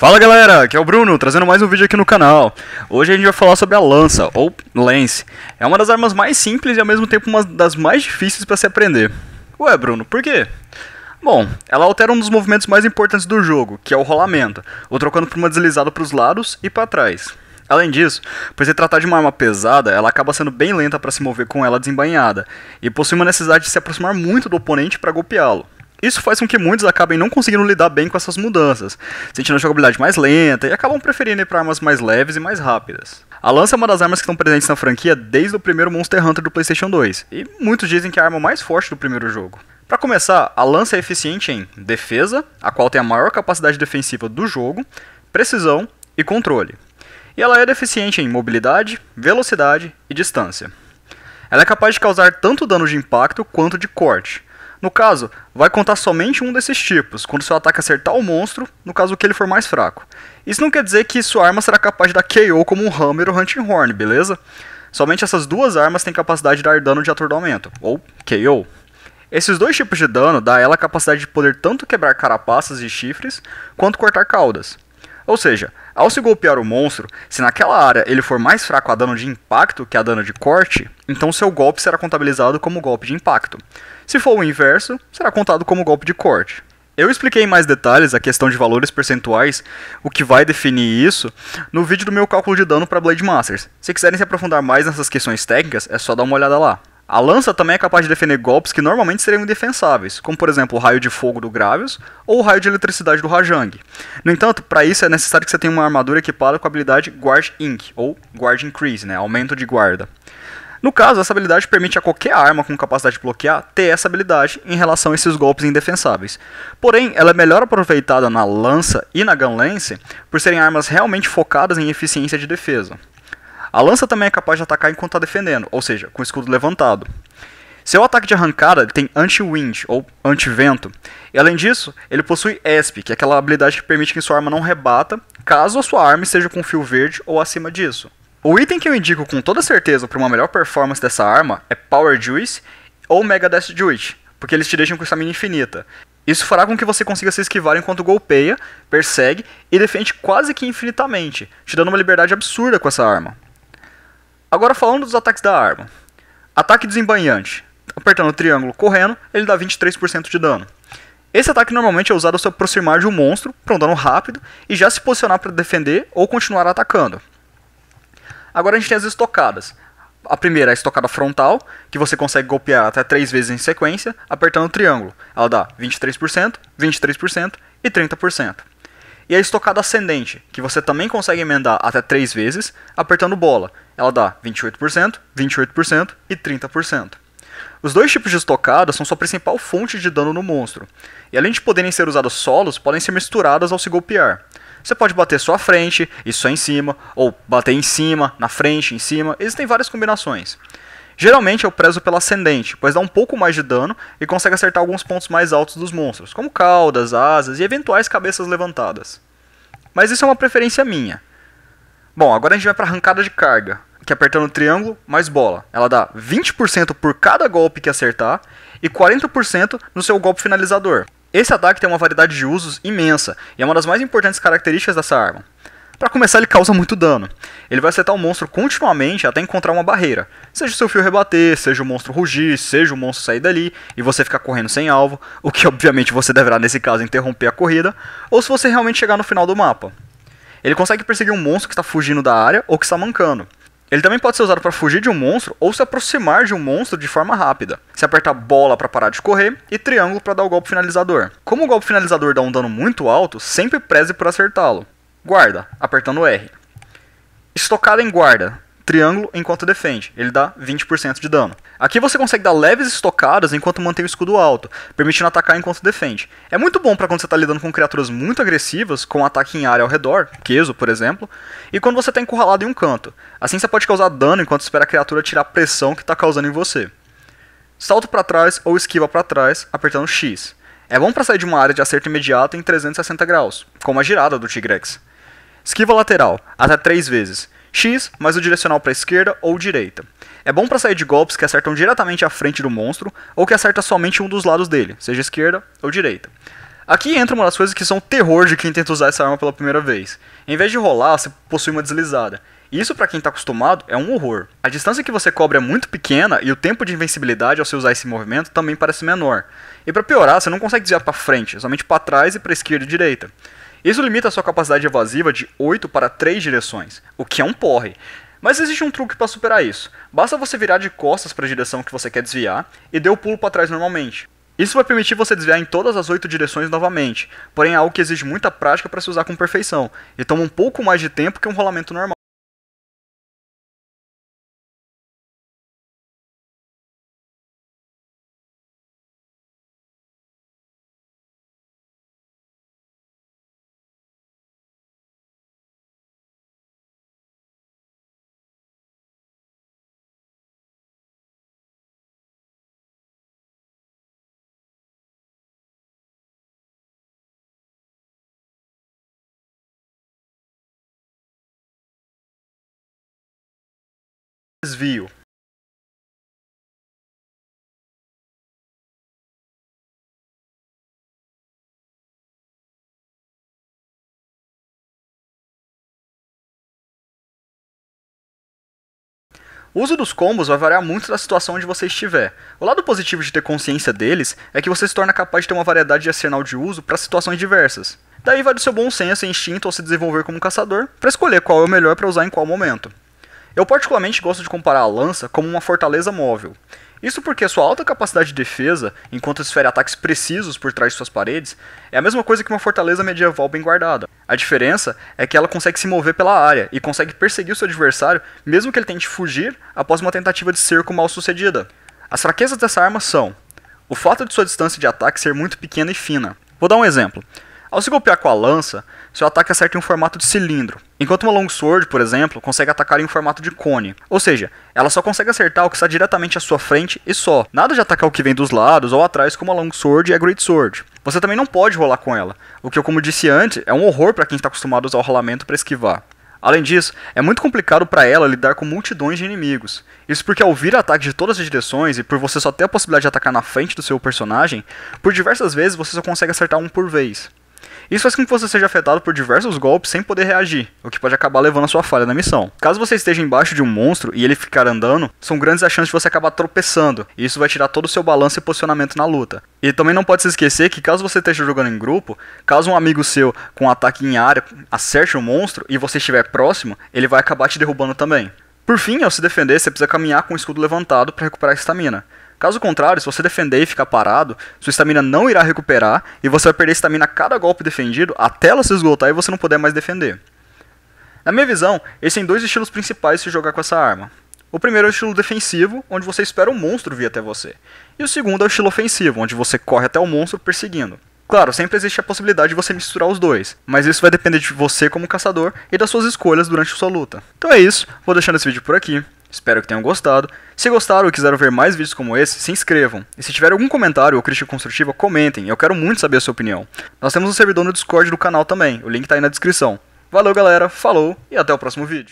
Fala galera, aqui é o Bruno, trazendo mais um vídeo aqui no canal. Hoje a gente vai falar sobre a lança, ou lance. É uma das armas mais simples e ao mesmo tempo uma das mais difíceis para se aprender. Ué Bruno, por quê? Bom, ela altera um dos movimentos mais importantes do jogo, que é o rolamento, ou trocando por uma deslizada para os lados e para trás. Além disso, por se tratar de uma arma pesada, ela acaba sendo bem lenta para se mover com ela desembainhada, e possui uma necessidade de se aproximar muito do oponente para golpeá-lo. Isso faz com que muitos acabem não conseguindo lidar bem com essas mudanças, sentindo a jogabilidade mais lenta e acabam preferindo ir para armas mais leves e mais rápidas. A lança é uma das armas que estão presentes na franquia desde o primeiro Monster Hunter do PlayStation 2, e muitos dizem que é a arma mais forte do primeiro jogo. Para começar, a lança é eficiente em defesa, a qual tem a maior capacidade defensiva do jogo, precisão e controle. E ela é deficiente em mobilidade, velocidade e distância. Ela é capaz de causar tanto dano de impacto quanto de corte, no caso, vai contar somente um desses tipos, quando seu ataque acertar o monstro, no caso que ele for mais fraco. Isso não quer dizer que sua arma será capaz de dar KO como um Hammer ou Hunting Horn, beleza? Somente essas duas armas têm capacidade de dar dano de atordoamento, ou KO. Esses dois tipos de dano dá a ela a capacidade de poder tanto quebrar carapaças e chifres, quanto cortar caudas. Ou seja, ao se golpear o monstro, se naquela área ele for mais fraco a dano de impacto que a dano de corte, então seu golpe será contabilizado como golpe de impacto. Se for o inverso, será contado como golpe de corte. Eu expliquei em mais detalhes a questão de valores percentuais, o que vai definir isso, no vídeo do meu cálculo de dano para Blade Masters. Se quiserem se aprofundar mais nessas questões técnicas, é só dar uma olhada lá. A lança também é capaz de defender golpes que normalmente seriam indefensáveis, como por exemplo o raio de fogo do Gravius ou o raio de eletricidade do Rajang. No entanto, para isso é necessário que você tenha uma armadura equipada com a habilidade Guard Inc, ou Guard Increase, né, aumento de guarda. No caso, essa habilidade permite a qualquer arma com capacidade de bloquear ter essa habilidade em relação a esses golpes indefensáveis. Porém, ela é melhor aproveitada na lança e na gunlance por serem armas realmente focadas em eficiência de defesa. A lança também é capaz de atacar enquanto está defendendo, ou seja, com o escudo levantado. Seu ataque de arrancada tem anti-wind, ou anti-vento, e além disso, ele possui ESP, que é aquela habilidade que permite que sua arma não rebata caso a sua arma esteja com fio verde ou acima disso. O item que eu indico com toda certeza para uma melhor performance dessa arma é Power Juice ou Mega Death Juice, porque eles te deixam com estamina infinita. Isso fará com que você consiga se esquivar enquanto golpeia, persegue e defende quase que infinitamente, te dando uma liberdade absurda com essa arma. Agora falando dos ataques da arma. Ataque desembanhante. Apertando o triângulo correndo, ele dá 23% de dano. Esse ataque normalmente é usado ao se aproximar de um monstro, para um dano rápido, e já se posicionar para defender ou continuar atacando. Agora a gente tem as estocadas. A primeira é a estocada frontal, que você consegue golpear até três vezes em sequência, apertando o triângulo. Ela dá 23%, 23% e 30%. E a estocada ascendente, que você também consegue emendar até três vezes, apertando bola. Ela dá 28%, 28% e 30%. Os dois tipos de estocada são sua principal fonte de dano no monstro, e além de poderem ser usadas solos, podem ser misturadas ao se golpear. Você pode bater só a frente e só é em cima, ou bater em cima, na frente, em cima. Existem várias combinações. Geralmente eu prezo pela ascendente, pois dá um pouco mais de dano e consegue acertar alguns pontos mais altos dos monstros, como caudas, asas e eventuais cabeças levantadas. Mas isso é uma preferência minha. Bom, agora a gente vai para arrancada de carga, que é apertando o triângulo mais bola. Ela dá 20% por cada golpe que acertar e 40% no seu golpe finalizador. Esse ataque tem uma variedade de usos imensa e é uma das mais importantes características dessa arma. Para começar, ele causa muito dano. Ele vai acertar o monstro continuamente até encontrar uma barreira. Seja o seu fio rebater, seja o monstro rugir, seja o monstro sair dali e você ficar correndo sem alvo, o que obviamente você deverá nesse caso interromper a corrida, ou se você realmente chegar no final do mapa. Ele consegue perseguir um monstro que está fugindo da área ou que está mancando. Ele também pode ser usado para fugir de um monstro ou se aproximar de um monstro de forma rápida. Se aperta bola para parar de correr e triângulo para dar o golpe finalizador. Como o golpe finalizador dá um dano muito alto, sempre preze por acertá-lo. Guarda, apertando R. Estocada em guarda triângulo enquanto defende. Ele dá 20% de dano. Aqui você consegue dar leves estocadas enquanto mantém o escudo alto, permitindo atacar enquanto defende. É muito bom para quando você está lidando com criaturas muito agressivas, com ataque em área ao redor, queso, por exemplo, e quando você está encurralado em um canto. Assim você pode causar dano enquanto espera a criatura tirar a pressão que está causando em você. Salto para trás ou esquiva para trás, apertando X. É bom para sair de uma área de acerto imediato em 360 graus, como a girada do Tigrex. Esquiva lateral, até 3 vezes. X mais o direcional para esquerda ou direita. É bom para sair de golpes que acertam diretamente à frente do monstro ou que acerta somente um dos lados dele, seja esquerda ou direita. Aqui entra uma das coisas que são terror de quem tenta usar essa arma pela primeira vez. Em vez de rolar, você possui uma deslizada. Isso, para quem está acostumado, é um horror. A distância que você cobre é muito pequena e o tempo de invencibilidade ao se usar esse movimento também parece menor. E para piorar, você não consegue desviar para frente, é somente para trás e para esquerda e direita. Isso limita a sua capacidade evasiva de 8 para 3 direções, o que é um porre. Mas existe um truque para superar isso. Basta você virar de costas para a direção que você quer desviar e dê o pulo para trás normalmente. Isso vai permitir você desviar em todas as oito direções novamente, porém é algo que exige muita prática para se usar com perfeição, e toma um pouco mais de tempo que um rolamento normal. desvio O uso dos combos vai variar muito da situação onde você estiver. O lado positivo de ter consciência deles é que você se torna capaz de ter uma variedade de arsenal de uso para situações diversas. Daí vai do seu bom senso e instinto ao se desenvolver como caçador para escolher qual é o melhor para usar em qual momento. Eu particularmente gosto de comparar a lança como uma fortaleza móvel. Isso porque sua alta capacidade de defesa, enquanto esfere ataques precisos por trás de suas paredes, é a mesma coisa que uma fortaleza medieval bem guardada. A diferença é que ela consegue se mover pela área e consegue perseguir o seu adversário mesmo que ele tente fugir após uma tentativa de cerco mal sucedida. As fraquezas dessa arma são o fato de sua distância de ataque ser muito pequena e fina. Vou dar um exemplo. Ao se golpear com a lança, seu ataque acerta em um formato de cilindro, enquanto uma longsword, por exemplo, consegue atacar em um formato de cone. Ou seja, ela só consegue acertar o que está diretamente à sua frente e só. Nada de atacar o que vem dos lados ou atrás como a longsword e a greatsword. Você também não pode rolar com ela, o que, como disse antes, é um horror para quem está acostumado a usar o rolamento para esquivar. Além disso, é muito complicado para ela lidar com multidões de inimigos. Isso porque ao vir ataques de todas as direções e por você só ter a possibilidade de atacar na frente do seu personagem, por diversas vezes você só consegue acertar um por vez. Isso faz com que você seja afetado por diversos golpes sem poder reagir, o que pode acabar levando a sua falha na missão. Caso você esteja embaixo de um monstro e ele ficar andando, são grandes as chances de você acabar tropeçando, e isso vai tirar todo o seu balanço e posicionamento na luta. E também não pode se esquecer que caso você esteja jogando em grupo, caso um amigo seu com um ataque em área acerte o um monstro e você estiver próximo, ele vai acabar te derrubando também. Por fim, ao se defender, você precisa caminhar com o escudo levantado para recuperar a estamina. Caso contrário, se você defender e ficar parado, sua estamina não irá recuperar e você vai perder estamina a cada golpe defendido até ela se esgotar e você não puder mais defender. Na minha visão, esses são dois estilos principais de se jogar com essa arma. O primeiro é o estilo defensivo, onde você espera o monstro vir até você. E o segundo é o estilo ofensivo, onde você corre até o monstro perseguindo. Claro, sempre existe a possibilidade de você misturar os dois, mas isso vai depender de você como caçador e das suas escolhas durante a sua luta. Então é isso, vou deixando esse vídeo por aqui. Espero que tenham gostado. Se gostaram ou quiseram ver mais vídeos como esse, se inscrevam. E se tiver algum comentário ou crítica construtiva, comentem. Eu quero muito saber a sua opinião. Nós temos um servidor no Discord do canal também. O link tá aí na descrição. Valeu, galera. Falou e até o próximo vídeo.